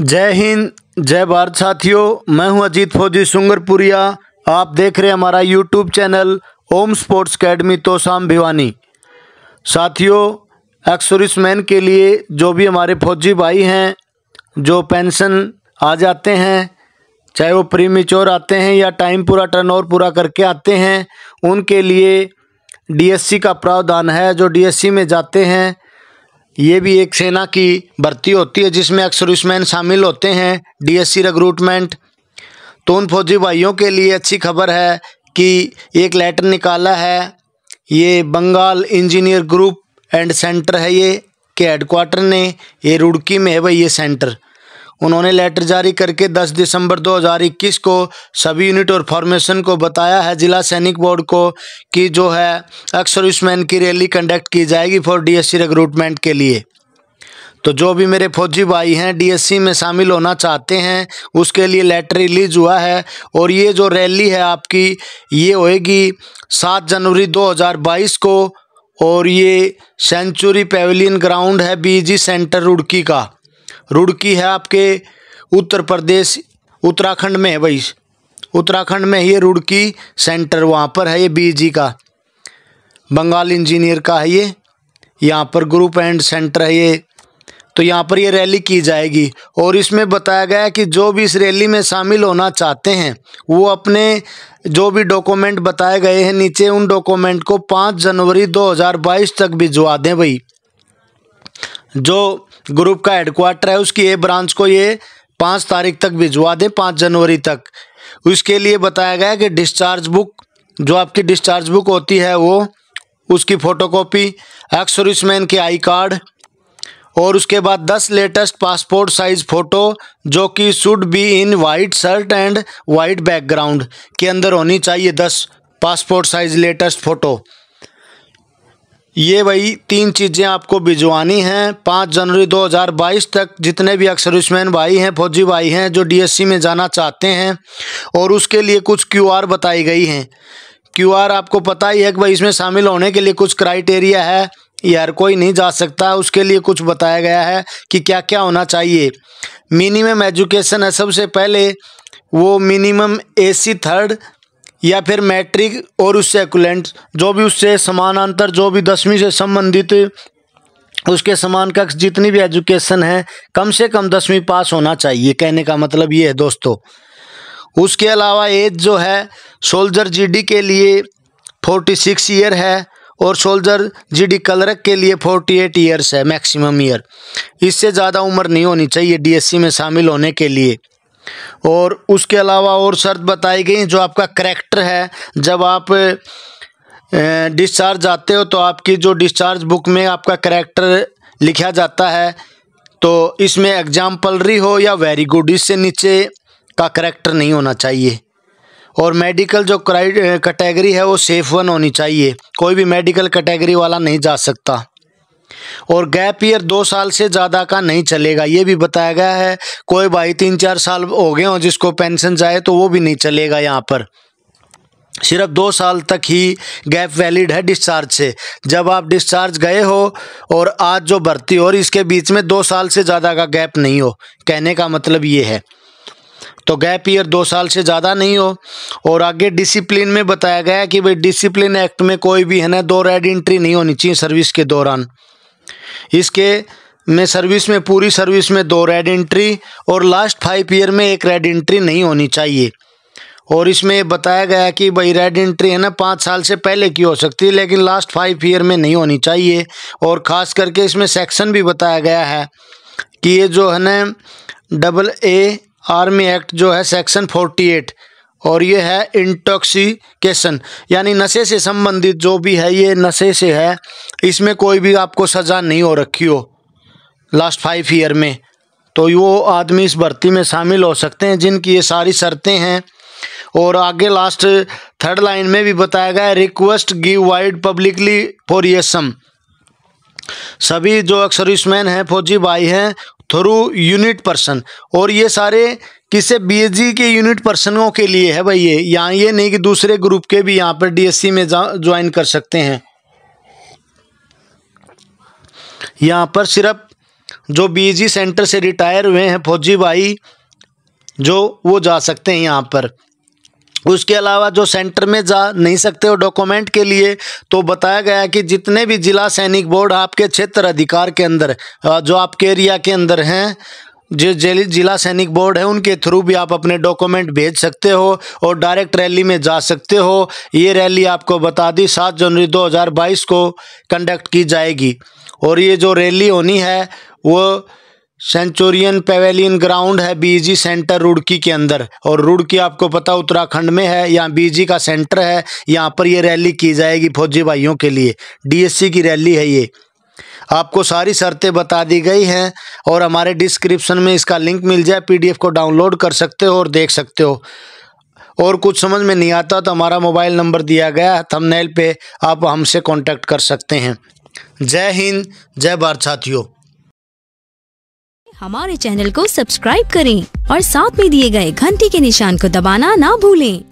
जय हिंद जय भारत साथियों मैं हूं अजीत फौजी सुंगरपुरिया आप देख रहे हैं हमारा YouTube channel Om sports academy Tosham Bhiwani साथियों मैन के लिए जो भी हमारे फौजी भाई हैं जो पेंशन आ जाते हैं चाहे वो प्रीमिचोर आते हैं या टाइम पूरा टर्न ओवर पूरा करके आते हैं उनके लिए डीएससी का प्रावधान है जो डीएससी में जाते हैं ये भी एक सेना की भर्ती होती है जिसमें अक्सर शामिल होते हैं डीएससी रिक्रूटमेंट तो उन फौजी भाइयों के लिए अच्छी खबर है कि एक लेटर निकाला है ये Bengal engineer group and centre है ये के हेडकोार्टर ने ये रुड़की में है भाई ये सेंटर उन्होंने लेटर जारी करके 10 दिसंबर 2021 को सभी यूनिट और फॉर्मेशन को बताया है जिला सैनिक बोर्ड को कि जो है अक्सर उसमैन की रैली कंडक्ट की जाएगी फॉर डीएससी रिक्रूटमेंट के लिए तो जो भी मेरे फौजी भाई हैं डीएससी में शामिल होना चाहते हैं उसके लिए लेटर रिलीज हुआ है और ये जो रैली है आपकी ये होएगी सात जनवरी दो को और ये सेंचुरी पेवलियन ग्राउंड है बीजी सेंटर रुड़की का रुड़की है आपके उत्तर प्रदेश उत्तराखंड में है भाई उत्तराखंड में ये रुड़की सेंटर वहाँ पर है ये बीजी का बंगाल इंजीनियर का है ये यहाँ पर ग्रुप एंड सेंटर है ये तो यहाँ पर ये रैली की जाएगी और इसमें बताया गया है कि जो भी इस रैली में शामिल होना चाहते हैं वो अपने जो भी डॉक्यूमेंट बताए गए हैं नीचे उन डॉक्यूमेंट को पाँच जनवरी दो तक भिजवा दें भाई जो ग्रुप का हेडक्वार्टर है उसकी ए ब्रांच को ये पाँच तारीख तक भिजवा दें पाँच जनवरी तक उसके लिए बताया गया कि डिस्चार्ज बुक जो आपकी डिस्चार्ज बुक होती है वो उसकी फ़ोटोकॉपी एक्स सर्विसमैन के आई कार्ड और उसके बाद दस लेटेस्ट पासपोर्ट साइज़ फ़ोटो जो कि should be in white shirt and white background के अंदर होनी चाहिए दस पासपोर्ट साइज़ लेटेस्ट फ़ोटो ये वही तीन चीज़ें आपको भिजवानी हैं पाँच जनवरी 2022 तक जितने भी एक्सर्विसमैन भाई हैं फौजी भाई हैं जो डीएससी में जाना चाहते हैं और उसके लिए कुछ क्यूआर बताई गई हैं क्यूआर आपको पता ही है कि भाई इसमें शामिल होने के लिए कुछ क्राइटेरिया है या हर कोई नहीं जा सकता उसके लिए कुछ बताया गया है कि क्या क्या होना चाहिए मिनिमम एजुकेशन है सबसे पहले वो मिनिमम ए थर्ड या फिर मैट्रिक और उससे एकुलेंट जो भी उससे समानांतर जो भी दसवीं से संबंधित उसके समान कक्ष जितनी भी एजुकेशन है कम से कम दसवीं पास होना चाहिए कहने का मतलब ये है दोस्तों उसके अलावा एज जो है सोल्जर जीडी के लिए फोर्टी सिक्स ईयर है और सोल्जर जीडी कलरक के लिए फोर्टी एट ईयर्स है मैक्सिमम ईयर इससे ज़्यादा उम्र नहीं होनी चाहिए डीएससी में शामिल होने के लिए और उसके अलावा और शर्त बताई गई जो आपका करेक्टर है जब आप डिस्चार्ज आते हो तो आपकी जो डिस्चार्ज बुक में आपका करेक्टर लिखा जाता है तो इसमें एग्जाम्पलरी हो या वेरी गुड इससे नीचे का करेक्टर नहीं होना चाहिए और मेडिकल जो कैटेगरी है वो सेफ़ वन होनी चाहिए कोई भी मेडिकल कैटेगरी वाला नहीं जा सकता और गैप ईयर दो साल से ज़्यादा का नहीं चलेगा ये भी बताया गया है कोई भाई तीन चार साल हो गए हों जिसको पेंशन जाए तो वो भी नहीं चलेगा यहाँ पर सिर्फ दो साल तक ही गैप वैलिड है डिस्चार्ज से जब आप डिस्चार्ज गए हो और आज जो भर्ती हो और इसके बीच में दो साल से ज़्यादा का गैप नहीं हो कहने का मतलब ये है तो गैप ईयर दो साल से ज़्यादा नहीं हो और आगे डिसिप्लिन में बताया गया कि भाई डिसिप्लिन एक्ट में कोई भी है ना दो रेड एंट्री नहीं होनी चाहिए सर्विस के दौरान इसके में सर्विस में पूरी सर्विस में दो रेड एंट्री और लास्ट फाइव ईयर में एक रेड एंट्री नहीं होनी चाहिए और इसमें बताया गया कि भाई रेड एंट्री है ना पाँच साल से पहले की हो सकती है लेकिन लास्ट फाइव ईयर में नहीं होनी चाहिए और ख़ास करके इसमें सेक्शन भी बताया गया है कि ये जो है ना डबल ए आर्मी एक्ट जो है सेक्शन फोर्टी एट और ये है इंटॉक्सिकेशन यानी नशे से संबंधित जो भी है ये नशे से है इसमें कोई भी आपको सज़ा नहीं हो रखी हो लास्ट फाइव ईयर में तो वो आदमी इस भर्ती में शामिल हो सकते हैं जिनकी ये सारी शर्तें हैं और आगे लास्ट थर्ड लाइन में भी बताया गया है request give wide publicly for ये सम सभी जो सर्विसमैन हैं फौजी भाई हैं थ्रू यूनिट पर्सन और ये सारे किसे बी के यूनिट पर्सनों के लिए है भाई ये यहाँ ये नहीं कि दूसरे ग्रुप के भी यहाँ पर डीएससी में ज्वाइन कर सकते हैं यहाँ पर सिर्फ जो बी सेंटर से रिटायर हुए हैं फौजी भाई जो वो जा सकते हैं यहाँ पर उसके अलावा जो सेंटर में जा नहीं सकते हो डॉक्यूमेंट के लिए तो बताया गया है कि जितने भी जिला सैनिक बोर्ड आपके क्षेत्र अधिकार के अंदर जो आपके एरिया के अंदर हैं जो जिला सैनिक बोर्ड है उनके थ्रू भी आप अपने डॉक्यूमेंट भेज सकते हो और डायरेक्ट रैली में जा सकते हो ये रैली आपको बता दी सात जनवरी 2022 को कंडक्ट की जाएगी और ये जो रैली होनी है वो सेंचुरियन पेवेलियन ग्राउंड है बीजी सेंटर रुड़की के अंदर और रुड़की आपको पता उत्तराखंड में है यहाँ बीजी का सेंटर है यहाँ पर ये रैली की जाएगी फौजी भाइयों के लिए डीएससी की रैली है ये आपको सारी शर्तें बता दी गई हैं और हमारे डिस्क्रिप्शन में इसका लिंक मिल जाए पीडीएफ को डाउनलोड कर सकते हो और देख सकते हो और कुछ समझ में नहीं आता तो हमारा मोबाइल नंबर दिया गया है थमनेल पर आप हमसे कॉन्टैक्ट कर सकते हैं जय हिंद जय भारत साथियों हमारे चैनल को सब्सक्राइब करें और साथ में दिए गए घंटी के निशान को दबाना ना भूलें